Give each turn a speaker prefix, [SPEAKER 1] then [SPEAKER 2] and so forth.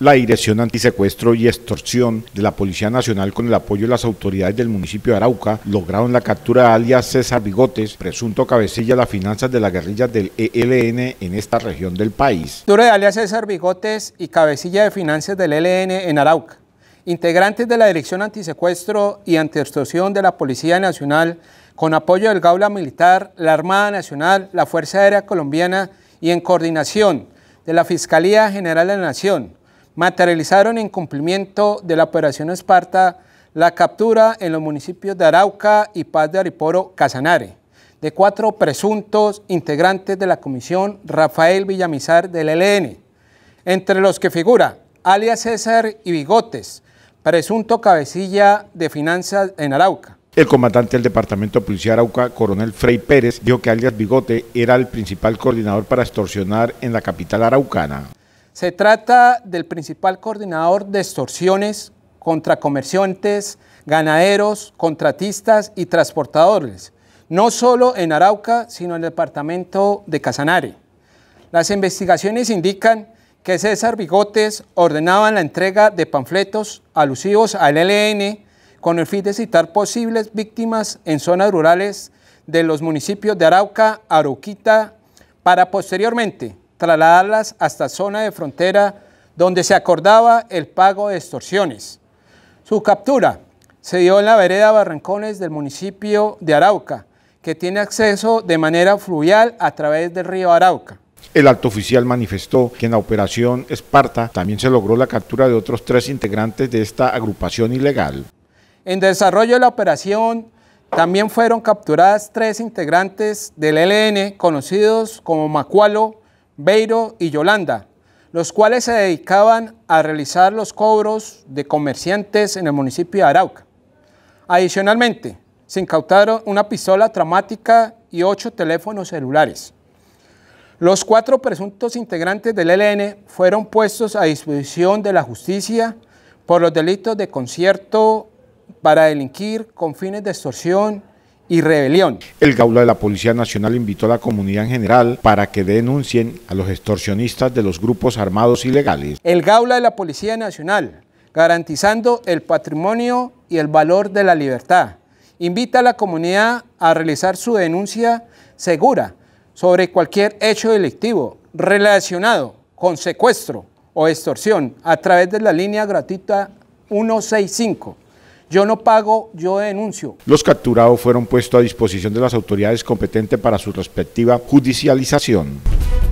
[SPEAKER 1] La Dirección Antisecuestro y Extorsión de la Policía Nacional con el apoyo de las autoridades del municipio de Arauca lograron la captura de alias César Bigotes, presunto cabecilla de las finanzas de las guerrillas del ELN en esta región del país.
[SPEAKER 2] Captura de alias César Bigotes y cabecilla de finanzas del ELN en Arauca. Integrantes de la Dirección Antisecuestro y Extorsión de la Policía Nacional con apoyo del Gaula Militar, la Armada Nacional, la Fuerza Aérea Colombiana y en coordinación de la Fiscalía General de la Nación, materializaron en cumplimiento de la Operación Esparta la captura en los municipios de Arauca y Paz de Ariporo, Casanare, de cuatro presuntos integrantes de la Comisión Rafael Villamizar del ELN, entre los que figura alias César y Bigotes, presunto cabecilla de finanzas en Arauca.
[SPEAKER 1] El comandante del Departamento de Policía Arauca, coronel Frey Pérez, dijo que alias Bigote era el principal coordinador para extorsionar en la capital araucana.
[SPEAKER 2] Se trata del principal coordinador de extorsiones contra comerciantes, ganaderos, contratistas y transportadores, no solo en Arauca, sino en el departamento de Casanare. Las investigaciones indican que César Bigotes ordenaba la entrega de panfletos alusivos al e LN con el fin de citar posibles víctimas en zonas rurales de los municipios de Arauca, Arauquita, para posteriormente trasladarlas hasta zona de frontera donde se acordaba el pago de extorsiones. Su captura se dio en la vereda Barrancones del municipio de Arauca, que tiene acceso de manera fluvial a través del río Arauca.
[SPEAKER 1] El alto oficial manifestó que en la operación Esparta también se logró la captura de otros tres integrantes de esta agrupación ilegal.
[SPEAKER 2] En desarrollo de la operación también fueron capturadas tres integrantes del e LN conocidos como Macualo, Beiro y Yolanda, los cuales se dedicaban a realizar los cobros de comerciantes en el municipio de Arauca. Adicionalmente, se incautaron una pistola traumática y ocho teléfonos celulares. Los cuatro presuntos integrantes del ELN fueron puestos a disposición de la justicia por los delitos de concierto para delinquir con fines de extorsión y rebelión.
[SPEAKER 1] El gaula de la Policía Nacional invitó a la comunidad en general para que denuncien a los extorsionistas de los grupos armados ilegales.
[SPEAKER 2] El gaula de la Policía Nacional, garantizando el patrimonio y el valor de la libertad. Invita a la comunidad a realizar su denuncia segura sobre cualquier hecho delictivo relacionado con secuestro o extorsión a través de la línea gratuita 165. Yo no pago, yo denuncio.
[SPEAKER 1] Los capturados fueron puestos a disposición de las autoridades competentes para su respectiva judicialización.